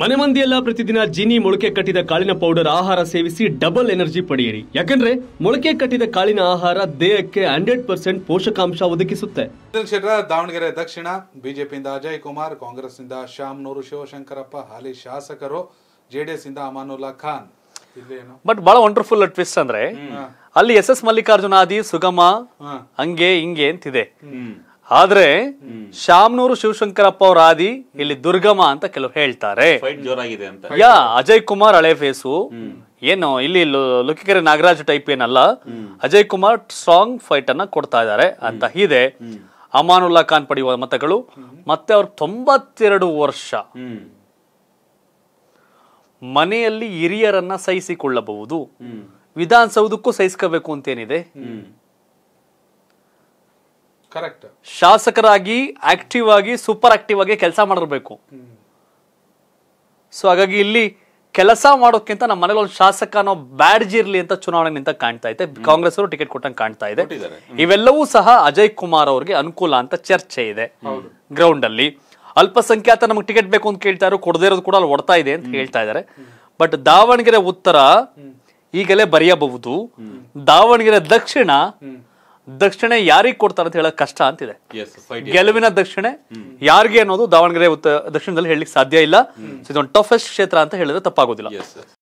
ಮನೆ ಮಂದಿಯೆಲ್ಲ ಪ್ರತಿದಿನ ಜೀನಿ ಮೊಳಕೆ ಕಟ್ಟಿದ ಕಾಳಿನ ಪೌಡರ್ ಆಹಾರ ಸೇವಿಸಿ ಡಬಲ್ ಎನರ್ಜಿ ಪಡೆಯಿರಿ ಯಾಕಂದ್ರೆ ಮೊಳಕೆ ಕಟ್ಟಿದ ಕಾಳಿನ ಆಹಾರ ದೇಹಕ್ಕೆ ಹಂಡ್ರೆಡ್ ಪರ್ಸೆಂಟ್ ಪೋಷಕಾಂಶ ಒದಗಿಸುತ್ತೆ ದಾವಣಗೆರೆ ದಕ್ಷಿಣ ಬಿಜೆಪಿಯಿಂದ ಅಜಯ್ ಕುಮಾರ್ ಕಾಂಗ್ರೆಸ್ನಿಂದ ಶ್ಯಾಮ್ನೂರು ಶಿವಶಂಕರಪ್ಪ ಹಾಲಿ ಶಾಸಕರು ಜೆಡಿಎಸ್ ಇಂದ ಅಮಾನುಲ್ಲಾ ಖಾನ್ ಬಟ್ ಬಹಳ ವಂಡರ್ಫುಲ್ ಟ್ವಿಸ್ಟ್ ಅಂದ್ರೆ ಅಲ್ಲಿ ಎಸ್ ಎಸ್ ಮಲ್ಲಿಕಾರ್ಜುನ ಆದಿ ಸುಗಮ ಹಂಗೆ ಹಿಂಗೆ ಅಂತಿದೆ ಆದ್ರೆ ಶಾಮನೂರು ಶಿವಶಂಕರಪ್ಪ ಅವರ ಆದಿ ಇಲ್ಲಿ ದುರ್ಗಮ ಅಂತ ಕೆಲವು ಹೇಳ್ತಾರೆ ಯಾ ಅಜಯ್ ಕುಮಾರ್ ಹಳೆ ಫೇಸು ಏನು ಇಲ್ಲಿ ಲುಕಿಕೆರೆ ನಾಗರಾಜ್ ಟೈಪ್ ಏನಲ್ಲ ಅಜಯ್ ಕುಮಾರ್ ಸ್ಟ್ರಾಂಗ್ ಫೈಟ್ ಅನ್ನ ಕೊಡ್ತಾ ಇದ್ದಾರೆ ಅಂತ ಇದೆ ಅಮಾನುಲ್ಲಾ ಖಾನ್ ಪಡೆಯುವ ಮತಗಳು ಮತ್ತೆ ಅವ್ರ ತೊಂಬತ್ತೆರಡು ವರ್ಷ ಮನೆಯಲ್ಲಿ ಹಿರಿಯರನ್ನ ಸಹಿಸಿಕೊಳ್ಳಬಹುದು ವಿಧಾನಸೌಧಕ್ಕೂ ಸಹಿಸ್ಕೋಬೇಕು ಅಂತೇನಿದೆ ಶಾಸಕರಾಗಿ ಆಕ್ಟಿವ್ ಆಗಿ ಸೂಪರ್ ಆಕ್ಟಿವ್ ಆಗಿ ಕೆಲಸ ಮಾಡಿರ್ಬೇಕು ಸೊ ಹಾಗಾಗಿ ಇಲ್ಲಿ ಕೆಲಸ ಮಾಡೋಕ್ಕಿಂತ ನಮ್ಮ ಮನೇಲಿ ಒಂದು ಶಾಸಕ ಅನ್ನೋ ಬ್ಯಾಡ್ಜ್ ಇರ್ಲಿ ಅಂತ ಚುನಾವಣೆ ನಿಂತ ಕಾಣ್ತಾ ಇದೆ ಕಾಂಗ್ರೆಸ್ ಅವರು ಟಿಕೆಟ್ ಕೊಟ್ಟಂಗೆ ಕಾಣ್ತಾ ಇದೆ ಇವೆಲ್ಲವೂ ಸಹ ಅಜಯ್ ಕುಮಾರ್ ಅವರಿಗೆ ಅನುಕೂಲ ಅಂತ ಚರ್ಚೆ ಇದೆ ಗ್ರೌಂಡ್ ಅಲ್ಲಿ ಅಲ್ಪಸಂಖ್ಯಾತ ನಮಗೆ ಟಿಕೆಟ್ ಬೇಕು ಅಂತ ಕೇಳ್ತಾ ಇರೋ ಕೊಡದೇ ಇರೋದು ಕೂಡ ಅಲ್ಲಿ ಒಡ್ತಾ ಇದೆ ಅಂತ ಹೇಳ್ತಾ ಇದ್ದಾರೆ ಬಟ್ ದಾವಣಗೆರೆ ಉತ್ತರ ಈಗಲೇ ಬರೆಯಬಹುದು ದಾವಣಗೆರೆ ದಕ್ಷಿಣ ದಕ್ಷಿಣೆ ಯಾರಿಗೆ ಕೊಡ್ತಾರೆ ಅಂತ ಹೇಳಕ್ ಕಷ್ಟ ಅಂತಿದೆ ಗೆಲುವಿನ ದಕ್ಷಿಣೆ ಯಾರಿಗೆ ಅನ್ನೋದು ದಾವಣಗೆರೆ ದಕ್ಷಿಣದಲ್ಲಿ ಹೇಳಲಿಕ್ಕೆ ಸಾಧ್ಯ ಇಲ್ಲ ಇದೊಂದು ಟಫೆಸ್ಟ್ ಕ್ಷೇತ್ರ ಅಂತ ಹೇಳಿದ್ರೆ ತಪ್ಪಾಗೋದಿಲ್ಲ